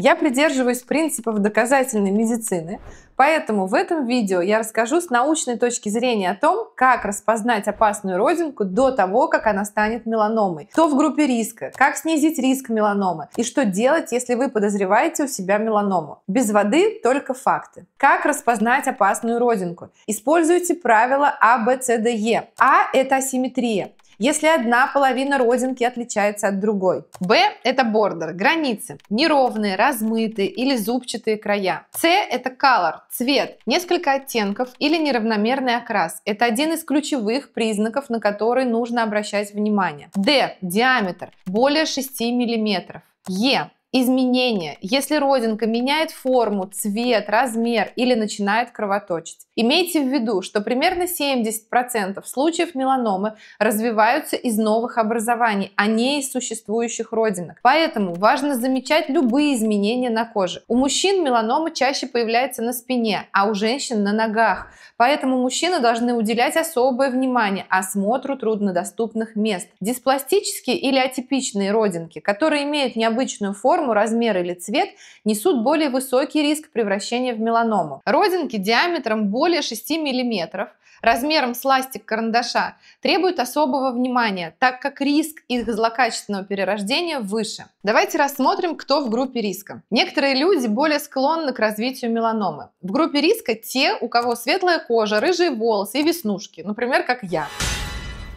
Я придерживаюсь принципов доказательной медицины, поэтому в этом видео я расскажу с научной точки зрения о том, как распознать опасную родинку до того, как она станет меланомой, кто в группе риска, как снизить риск меланомы и что делать, если вы подозреваете у себя меланому. Без воды только факты. Как распознать опасную родинку? Используйте правила А, Б, С, Д, Е. А – это асимметрия если одна половина родинки отличается от другой. Б – это бордер, границы, неровные, размытые или зубчатые края. С – это color, цвет, несколько оттенков или неравномерный окрас. Это один из ключевых признаков, на который нужно обращать внимание. Д – диаметр, более 6 мм. Е изменения. Если родинка меняет форму, цвет, размер или начинает кровоточить. Имейте в виду, что примерно 70% случаев меланомы развиваются из новых образований, а не из существующих родинок. Поэтому важно замечать любые изменения на коже. У мужчин меланома чаще появляется на спине, а у женщин на ногах. Поэтому мужчины должны уделять особое внимание осмотру труднодоступных мест. Диспластические или атипичные родинки, которые имеют необычную форму, форму, размер или цвет, несут более высокий риск превращения в меланому. Родинки диаметром более 6 мм, размером с ластик карандаша, требуют особого внимания, так как риск их злокачественного перерождения выше. Давайте рассмотрим, кто в группе риска. Некоторые люди более склонны к развитию меланомы. В группе риска те, у кого светлая кожа, рыжие волосы и веснушки, например, как я.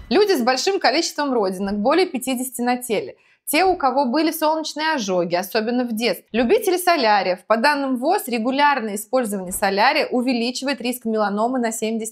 Люди с большим количеством родинок, более 50 на теле – те, у кого были солнечные ожоги, особенно в детстве. Любители соляриев. По данным ВОЗ, регулярное использование солярия увеличивает риск меланомы на 75%.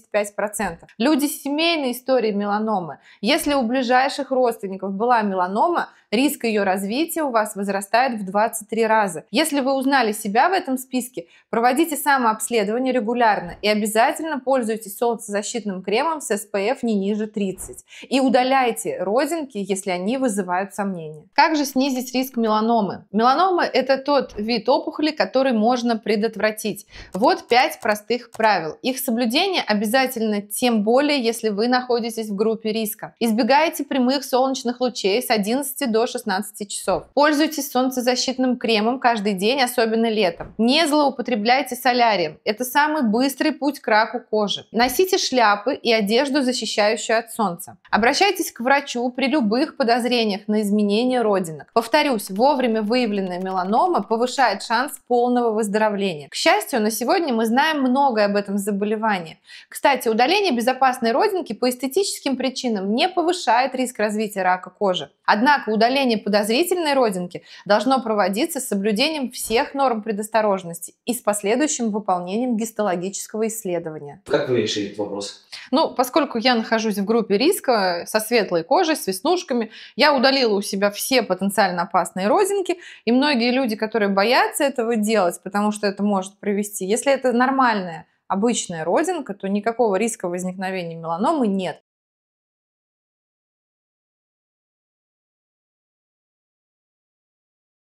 Люди с семейной историей меланомы. Если у ближайших родственников была меланома, риск ее развития у вас возрастает в 23 раза. Если вы узнали себя в этом списке, проводите самообследование регулярно и обязательно пользуйтесь солнцезащитным кремом с SPF не ниже 30 и удаляйте родинки, если они вызывают сомнения. Как же снизить риск меланомы? Меланомы это тот вид опухоли, который можно предотвратить. Вот пять простых правил. Их соблюдение обязательно тем более, если вы находитесь в группе риска. Избегайте прямых солнечных лучей с 11 до 16 часов. Пользуйтесь солнцезащитным кремом каждый день, особенно летом. Не злоупотребляйте солярием. Это самый быстрый путь к раку кожи. Носите шляпы и одежду, защищающую от солнца. Обращайтесь к врачу при любых подозрениях на изменения удаление родинок. Повторюсь, вовремя выявленная меланома повышает шанс полного выздоровления. К счастью, на сегодня мы знаем многое об этом заболевании. Кстати, удаление безопасной родинки по эстетическим причинам не повышает риск развития рака кожи. Однако удаление подозрительной родинки должно проводиться с соблюдением всех норм предосторожности и с последующим выполнением гистологического исследования. Как вы решили этот вопрос? Ну, поскольку я нахожусь в группе риска со светлой кожей, с веснушками, я удалила у себя все все потенциально опасные родинки, и многие люди, которые боятся этого делать, потому что это может привести, если это нормальная обычная родинка, то никакого риска возникновения меланомы нет.